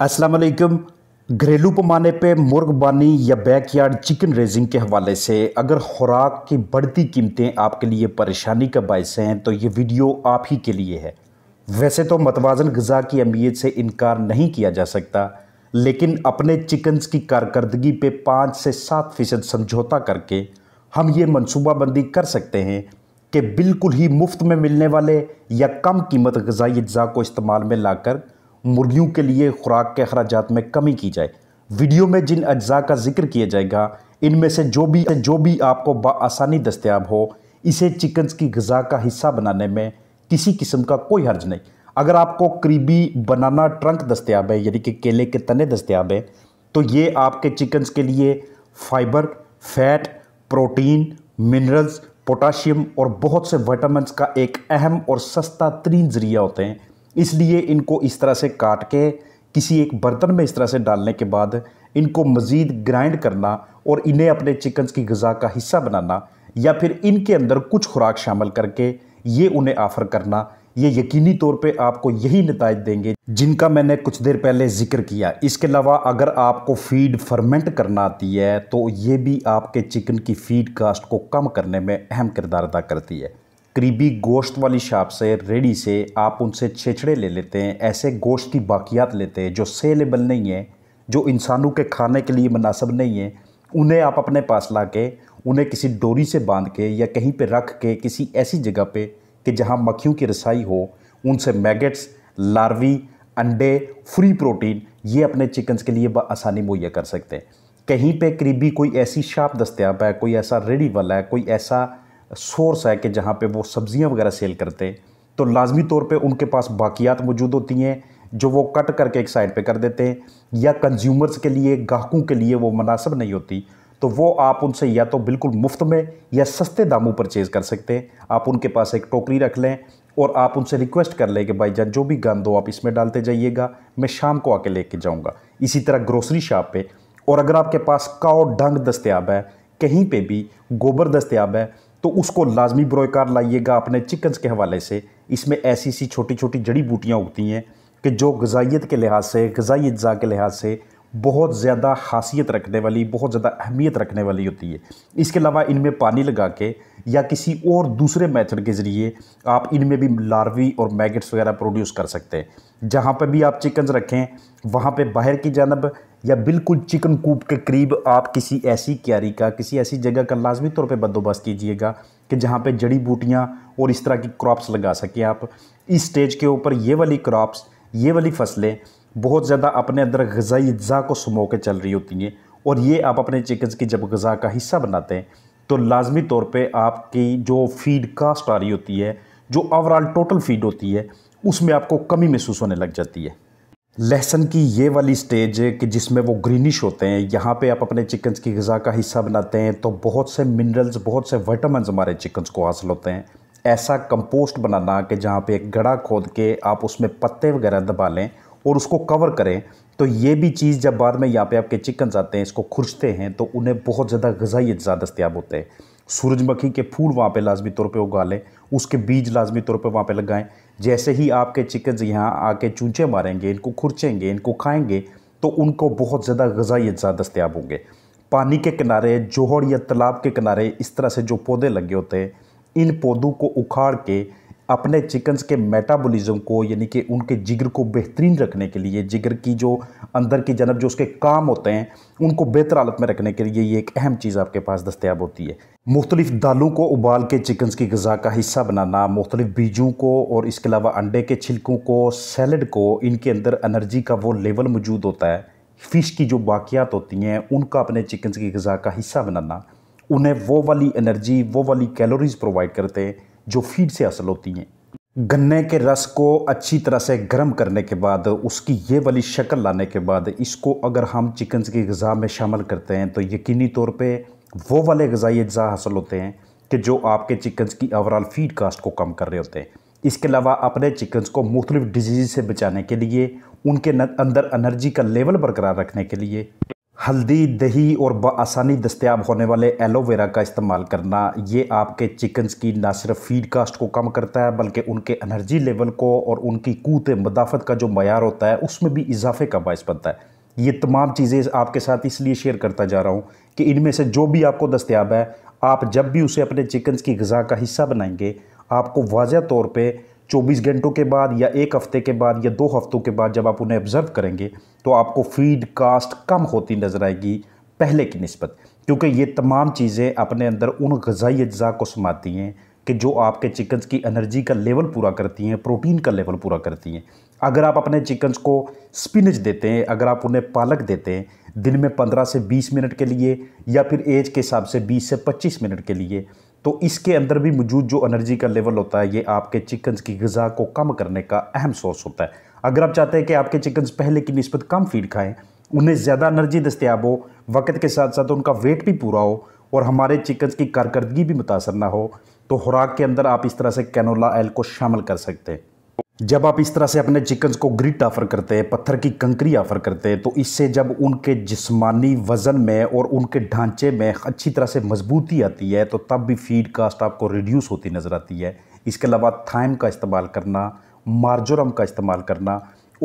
असलकम घरेलू पैमाने पे मुर्गबानी या बैकयार्ड चिकन रेजिंग के हवाले से अगर खुराक की बढ़ती कीमतें आपके लिए परेशानी का बायस हैं तो ये वीडियो आप ही के लिए है वैसे तो मतवाजन गज़ा की अहमियत से इनकार नहीं किया जा सकता लेकिन अपने चिकन्स की कारकर्दगी पे पाँच से सात फ़ीसद समझौता करके हम ये मनसूबाबंदी कर सकते हैं कि बिल्कुल ही मुफ्त में मिलने वाले या कम कीमत गजाई अज्जा को इस्तेमाल में लाकर मुर्गियों के लिए खुराक के अखराज में कमी की जाए वीडियो में जिन अज्जा का जिक्र किया जाएगा इनमें से जो भी जो भी आपको बसानी दस्तियाब हो इसे चिकन्स की गज़ा का हिस्सा बनाने में किसी किस्म का कोई हर्ज नहीं अगर आपको करीबी बनाना ट्रंक दस्तियाब है यानी कि केले के तने दस्तियाब हैं तो ये आपके चिकन्स के लिए fibre fat protein minerals potassium और बहुत से वाइटामस का एक अहम और सस्ता तरीन ज़रिया होते हैं इसलिए इनको इस तरह से काट के किसी एक बर्तन में इस तरह से डालने के बाद इनको मज़ीद ग्राइंड करना और इन्हें अपने चिकन्स की गज़ा का हिस्सा बनाना या फिर इनके अंदर कुछ खुराक शामिल करके ये उन्हें ऑफ़र करना ये यकीनी तौर पे आपको यही नतज देंगे जिनका मैंने कुछ देर पहले जिक्र किया इसके अलावा अगर आपको फीड फर्मेंट करना आती है तो ये भी आपके चिकन की फीड कास्ट को कम करने में अहम किरदार अदा करती है करीबी गोश्त वाली शॉप से रेडी से आप उनसे छेछड़े ले लेते हैं ऐसे गोश्त की बाकियात लेते हैं जो सेलेबल नहीं है जो इंसानों के खाने के लिए मुनासब नहीं है उन्हें आप अपने पास ला के उन्हें किसी डोरी से बांध के या कहीं पे रख के किसी ऐसी जगह पे कि जहाँ मक्खियों की रसाई हो उनसे मैगेट्स लार्वी अंडे फ्री प्रोटीन ये अपने चिकन्स के लिए आसानी मुहैया कर सकते हैं कहीं पे करीबी कोई ऐसी शॉप दस्तियाब है कोई ऐसा रेडी वाला है कोई ऐसा सोर्स है कि जहाँ पे वो सब्ज़ियाँ वगैरह सेल करते हैं तो लाजमी तौर पे उनके पास बाकियात मौजूद होती हैं जो वो कट करके एक साइड पे कर देते हैं या कंज्यूमर्स के लिए गाहकों के लिए वो मुनासब नहीं होती तो वो आप उनसे या तो बिल्कुल मुफ्त में या सस्ते दामों परचेज़ कर सकते हैं आप उनके पास एक टोकरी रख लें और आप उनसे रिक्वेस्ट कर लें कि भाई जान जो भी गंद हो आप इसमें डालते जाइएगा मैं शाम को आके लेके जाऊँगा इसी तरह ग्रोसरी शॉप पे और अगर आपके पास काओ डंग दस्तियाब है कहीं पे भी गोबर दस्तियाब है तो उसको लाजमी ब्रोयकार लाइएगा अपने चिकन्स के हवाले से इसमें ऐसी सी छोटी छोटी जड़ी बूटियाँ उगती हैं कि जो गजाइत के लिहाज से गजाइत के लिहाज से बहुत ज़्यादा खासियत रखने वाली बहुत ज़्यादा अहमियत रखने वाली होती है इसके अलावा इनमें पानी लगा के या किसी और दूसरे मेथड के ज़रिए आप इनमें भी लार्वी और मैगट्स वगैरह प्रोड्यूस कर सकते हैं जहाँ पर भी आप चिकन रखें वहाँ पर बाहर की जानब या बिल्कुल चिकन कूप के करीब आप किसी ऐसी क्यारी का किसी ऐसी जगह का लाजमी तौर पर बंदोबस्त कीजिएगा कि जहाँ पर जड़ी बूटियाँ और इस तरह की क्रॉप्स लगा सकें आप इस स्टेज के ऊपर ये वाली क्रॉप्स ये वाली फसलें बहुत ज़्यादा अपने अंदर गज़ाई अज्जा को समो के चल रही होती हैं और ये आप अपने चिकन की जब गज़ा का हिस्सा बनाते हैं तो लाजमी तौर पर आपकी जो फीड कास्ट आ रही होती है जो ओवरऑल टोटल फीड होती है उसमें आपको कमी महसूस होने लग जाती है लहसन की ये वाली स्टेज कि जिसमें वो ग्रीनिश होते हैं यहाँ पे आप अपने चिकन्स की गज़ा का हिस्सा बनाते हैं तो बहुत से मिनरल्स बहुत से वाइटामिन हमारे चिकन्स को हासिल होते हैं ऐसा कंपोस्ट बनाना कि जहाँ पे एक गड़ा खोद के आप उसमें पत्ते वगैरह दबा लें और उसको कवर करें तो ये भी चीज़ जब बाद में यहाँ पे आपके चिकन्स आते हैं इसको खुरचते हैं तो उन्हें बहुत ज़्यादा गज़ाई अज्जा दस्तियाब होते हैं सूरजमुखी के फूल वहाँ पे लाजमी तौर पे उगा लें उसके बीज लाजमी तौर पे वहाँ पे लगाएं जैसे ही आपके चिकन्स यहाँ आके चूचे मारेंगे इनको खुरचेंगे इनको खाएँगे तो उनको बहुत ज़्यादा गज़ाई अज्जा दस्तियाब होंगे पानी के किनारे जोहड़ या तालाब के किनारे इस तरह से जो पौधे लगे होते हैं इन पौधों को उखाड़ के अपने चिकन्स के मेटाबॉलिज्म को यानी कि उनके जिगर को बेहतरीन रखने के लिए जिगर की जो अंदर की जनब जो उसके काम होते हैं उनको बेहतर हालत में रखने के लिए ये एक अहम चीज़ आपके पास दस्तियाब होती है मुख्तलिफ दालों को उबाल के चिकन्स की गज़ा का हिस्सा बनाना मुख्तलिफ बीजों को और इसके अलावा अंडे के छिलकों को सैलड को इनके अंदर एनर्जी का वो लेवल मौजूद होता है फ़िश की जो बाकियात होती हैं उनका अपने चिकन्स की गज़ा का हिस्सा बनाना उन्हें वो वाली एनर्जी वो वाली कैलोरीज़ प्रोवाइड करते हैं जो फीड से हासिल होती हैं गन्ने के रस को अच्छी तरह से गर्म करने के बाद उसकी ये वाली शक्ल लाने के बाद इसको अगर हम चिकन की गज़ा में शामिल करते हैं तो यकीनी तौर पे वो वाले गज़ाई अज्जा हासिल होते हैं कि जो आपके चिकन्स की ओवरऑल फीड कास्ट को कम कर रहे होते हैं इसके अलावा अपने चिकन्स को मुख्तलिफ डिजीज़ से बचाने के लिए उनके अंदर एनर्जी का लेवल बरकरार रखने के लिए हल्दी दही और बसानी दस्तियाब होने वाले एलोवेरा का इस्तेमाल करना ये आपके चिकन्स की ना सिर्फ फीड कास्ट को कम करता है बल्कि उनके एनर्जी लेवल को और उनकी कूत मदाफत का जो मैार होता है उसमें भी इजाफे का बायस बनता है ये तमाम चीज़ें आपके साथ इसलिए शेयर करता जा रहा हूँ कि इनमें से जो भी आपको दस्तियाब है आप जब भी उसे अपने चिकन्स की गज़ा का हिस्सा बनाएंगे आपको वाजह तौर पर 24 घंटों के बाद या एक हफ्ते के बाद या दो हफ्तों के बाद जब आप उन्हें ऑब्ज़र्व करेंगे तो आपको फीड कास्ट कम होती नज़र आएगी पहले की नस्बत क्योंकि ये तमाम चीज़ें अपने अंदर उन गज़ाई अज्जा को समाती हैं कि जो आपके चिकन्स की एनर्जी का लेवल पूरा करती हैं प्रोटीन का लेवल पूरा करती हैं अगर आप अपने चिकन्स को स्पिनच देते हैं अगर आप उन्हें पालक देते हैं दिन में 15 से 20 मिनट के लिए या फिर एज के हिसाब से 20 से 25 मिनट के लिए तो इसके अंदर भी मौजूद जो एनर्जी का लेवल होता है ये आपके चिकन्स की गज़ा को कम करने का अहम सोर्स होता है अगर आप चाहते हैं कि आपके चिकन्स पहले की नस्बत कम फीड खाएँ उन्हें ज़्यादा एनर्जी दस्तियाब हो वक्त के साथ साथ उनका वेट भी पूरा हो और हमारे चिकन्स की कारकर्दगी भी मुतासर ना हो तो खुराक के अंदर आप इस तरह से कैनोला ऑयल को शामिल कर सकते हैं जब आप इस तरह से अपने चिकन्स को ग्रिट ऑफर करते हैं पत्थर की कंकरी ऑफर करते हैं तो इससे जब उनके जिस्मानी वज़न में और उनके ढांचे में अच्छी तरह से मजबूती आती है तो तब भी फीड कास्ट आपको रिड्यूस होती नज़र आती है इसके अलावा थाइम का इस्तेमाल करना मार्जोरम का इस्तेमाल करना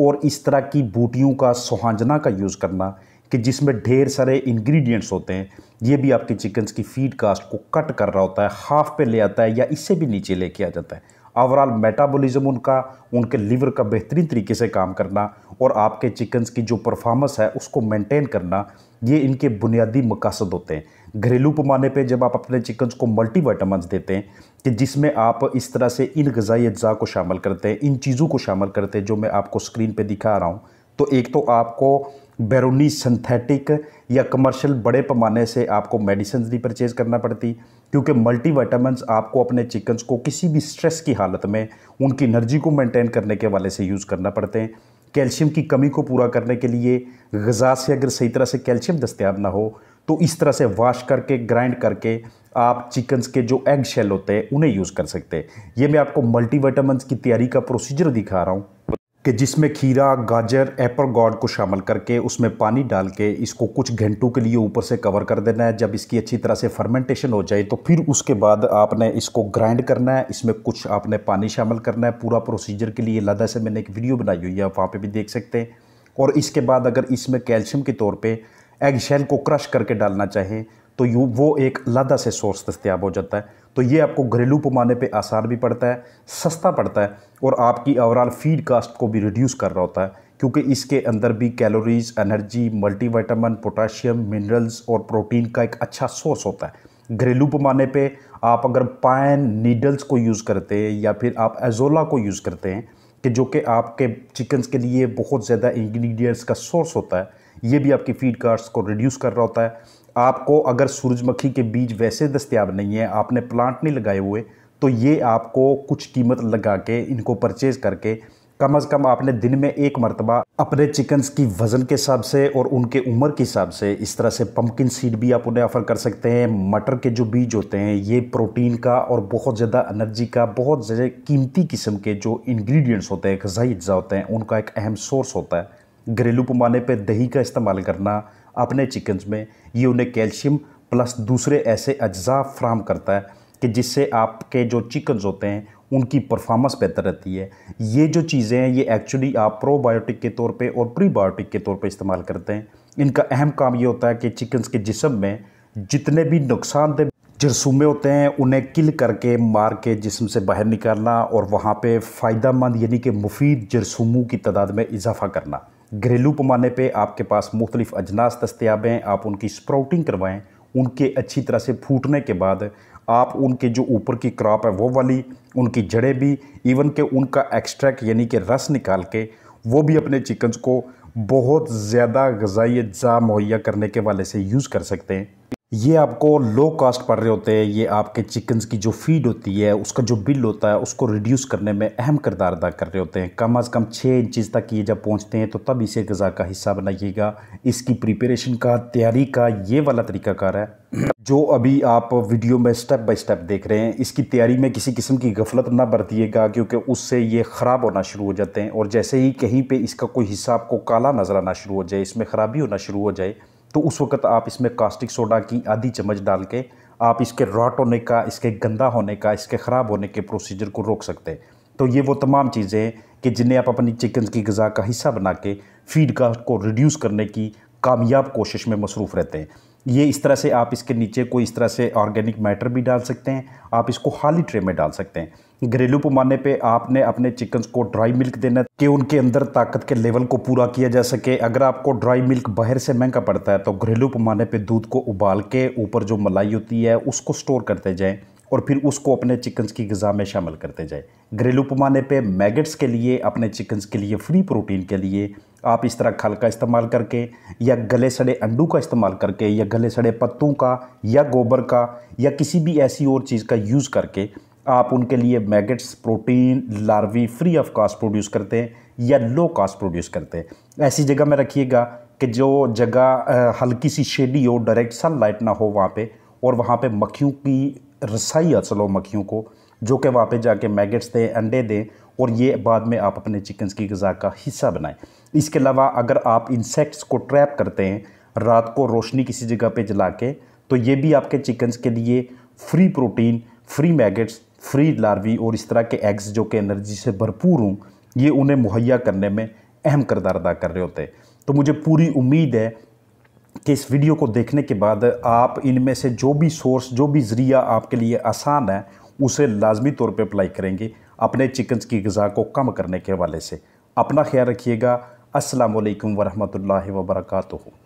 और इस तरह की बूटियों का सुहांजना का यूज़ करना कि जिसमें ढेर सारे इंग्रेडिएंट्स होते हैं ये भी आपके चिकन्स की फीड कास्ट को कट कर रहा होता है हाफ पे ले आता है या इससे भी नीचे लेके आ जाता है ओवरऑल मेटाबॉलिज्म उनका उनके लीवर का बेहतरीन तरीके से काम करना और आपके चिकन्स की जो परफॉर्मेंस है उसको मेंटेन करना ये इनके बुनियादी मकासद होते हैं घरेलू पैमाने पे जब आप अपने चिकन्स को मल्टी वाइटामस देते हैं कि जिसमें आप इस तरह से इन गज़ाई अज्जा को शामिल करते हैं इन चीज़ों को शामिल करते हैं जो मैं आपको स्क्रीन पर दिखा रहा हूँ तो एक तो आपको बैरूनी सिंथेटिक या कमर्शियल बड़े पैमाने से आपको मेडिसिन नहीं परचेज़ करना पड़ती क्योंकि मल्टीविटामिन आपको अपने चिकन्स को किसी भी स्ट्रेस की हालत में उनकी एनर्जी को मेंटेन करने के वाले से यूज़ करना पड़ते हैं कैल्शियम की कमी को पूरा करने के लिए गज़ा से अगर सही तरह से कैल्शियम दस्तियाब ना हो तो इस तरह से वाश करके ग्राइंड करके आप चिकन्स के जो एग शेल होते हैं उन्हें यूज़ कर सकते हैं ये मैं आपको मल्टी की तैयारी का प्रोसीजर दिखा रहा हूँ कि जिसमें खीरा गाजर गॉड को शामिल करके उसमें पानी डाल के इसको कुछ घंटों के लिए ऊपर से कवर कर देना है जब इसकी अच्छी तरह से फर्मेंटेशन हो जाए तो फिर उसके बाद आपने इसको ग्राइंड करना है इसमें कुछ आपने पानी शामिल करना है पूरा प्रोसीजर के लिए लदा से मैंने एक वीडियो बनाई हुई है आप वहाँ पर भी देख सकते हैं और इसके बाद अगर इसमें कैल्शियम के तौर पर एग शेल को क्रश करके डालना चाहें तो यू वो एक लादा से सोर्स दस्तियाब हो जाता है तो ये आपको घरेलू पैमाने पे आसार भी पड़ता है सस्ता पड़ता है और आपकी ओवरऑल फीड कास्ट को भी रिड्यूस कर रहा होता है क्योंकि इसके अंदर भी calories energy multivitamin potassium minerals और प्रोटीन का एक अच्छा सोर्स होता है घरेलू पैमाने पे आप अगर पाइन नीडल्स को यूज़ करते हैं या फिर आप एजोला को यूज़ करते हैं कि जो कि आपके चिकन्स के लिए बहुत ज़्यादा इंग्रेडिएंट्स का सोर्स होता है ये भी आपकी फीड कास्ट को रिड्यूस कर रहा होता है आपको अगर सूरजमुखी के बीज वैसे दस्तियाब नहीं है आपने प्लांट नहीं लगाए हुए तो ये आपको कुछ कीमत लगा के इनको परचेज़ करके कम अज़ कम आपने दिन में एक मरतबा अपने चिकन्स की वज़न के हिसाब से और उनके उम्र के हिसाब से इस तरह से पम्पकिन सीड भी आप उन्हें ऑफ़र कर सकते हैं मटर के जो बीज होते हैं ये प्रोटीन का और बहुत ज़्यादा एनर्जी का बहुत ज़्यादा कीमती किस्म के जो इन्ग्रीडियंट्स होते हैं गज़ाई अज्जा होते हैं उनका एक अहम सोर्स होता है घरेलू पैमाने पर दही का इस्तेमाल करना अपने चिकन्स में ये उन्हें कैल्शियम प्लस दूसरे ऐसे अज्जा फ्राहम करता है कि जिससे आपके जो चिकन्स होते हैं उनकी परफॉर्मेंस बेहतर रहती है ये जो चीज़ें हैं ये एक्चुअली आप प्रोबायोटिक के तौर पे और प्रीबायोटिक के तौर पे इस्तेमाल करते हैं इनका अहम काम ये होता है कि चिकन्स के जिसम में जितने भी नुकसानदेह जरसूमे होते हैं उन्हें किल करके मार के जिसम से बाहर निकालना और वहाँ पर फ़ायदा मंद यानी कि मुफीद जरसूमों की तादाद में इजाफा करना घरेलू पैमाने पे आपके पास मुख्तलिफ़ अजनास दस्तियाब हैं आप उनकी स्प्राउटिंग करवाएं उनके अच्छी तरह से फूटने के बाद आप उनके जो ऊपर की क्रॉप है वो वाली उनकी जड़ें भी इवन के उनका एक्सट्रैक्ट यानी कि रस निकाल के वो भी अपने चिकन्स को बहुत ज़्यादा गजाई अज्जा मुहैया करने के वाले से यूज़ कर सकते हैं ये आपको लो कास्ट पड़ रहे होते हैं ये आपके चिकन्स की जो फीड होती है उसका जो बिल होता है उसको रिड्यूस करने में अहम किरदार अदा कर रहे होते हैं कम अज़ कम छः इंचज़ तक ये जब पहुँचते हैं तो तब इसे गज़ा का हिस्सा बनाइएगा इसकी प्रिपरेशन का तैयारी का ये वाला तरीकाकार है जो अभी आप वीडियो में स्टेप बाय स्टेप देख रहे हैं इसकी तैयारी में किसी किस्म की गफलत ना बरतिएगा क्योंकि उससे ये ख़राब होना शुरू हो जाते हैं और जैसे ही कहीं पर इसका कोई हिस्सा आपको काला नज़र आना शुरू हो जाए इसमें ख़राबी होना शुरू हो जाए तो उस वक़्त आप इसमें कास्टिक सोडा की आधी चम्मच डाल के आप इसके रॉट होने का इसके गंदा होने का इसके ख़राब होने के प्रोसीजर को रोक सकते हैं तो ये वो तमाम चीज़ें हैं कि जिन्हें आप अपनी चिकन की गज़ा का हिस्सा बना के फीड का को रिड्यूस करने की कामयाब कोशिश में मसरूफ़ रहते हैं ये इस तरह से आप इसके नीचे कोई इस तरह से ऑर्गेनिक मैटर भी डाल सकते हैं आप इसको हाली ट्रे में डाल सकते हैं घरेलू पैमाने पे आपने अपने चिकन्स को ड्राई मिल्क देना कि उनके अंदर ताकत के लेवल को पूरा किया जा सके अगर आपको ड्राई मिल्क बाहर से महंगा पड़ता है तो घरेलू पैमाने पे दूध को उबाल के ऊपर जो मलाई होती है उसको स्टोर करते जाएँ और फिर उसको अपने चिकन्स की गज़ा में शामिल करते जाएँ घरेलू पैमाने पर मैगट्स के लिए अपने चिकन्स के लिए फ्री प्रोटीन के लिए आप इस तरह खल का इस्तेमाल करके या गले सड़े अंडू का इस्तेमाल करके या गले सड़े पत्तों का या गोबर का या किसी भी ऐसी और चीज़ का यूज़ करके आप उनके लिए maggots protein larvae free of cost produce करते हैं या लो कास्ट प्रोड्यूस करते हैं ऐसी जगह में रखिएगा कि जो जगह हल्की सी शेडी हो डायरेक्ट सन लाइट ना हो वहाँ पे और वहाँ पे मक्खियों की रसाई असल हो मक्खियों को जो कि वहाँ पे जाके मैगट्स दें अंडे दें और ये बाद में आप अपने चिकन्स की गज़ा का हिस्सा बनाएं इसके अलावा अगर आप इंसेक्ट्स को ट्रैप करते हैं रात को रोशनी किसी जगह पर जला के तो ये भी आपके चिकन्स के लिए free protein free maggots free larvae और इस तरह के एग्स जो कि एनर्जी से भरपूर हूँ ये उन्हें मुहैया करने में अहम करदार अदा कर रहे होते तो मुझे पूरी उम्मीद है कि इस वीडियो को देखने के बाद आप इनमें से जो भी सोर्स जो भी ज़रिया आपके लिए आसान है उसे लाजमी तौर पे अप्लाई करेंगे अपने चिकन्स की गज़ा को कम करने के हवाले से अपना ख्याल रखिएगा असलकम वरहमल वर्का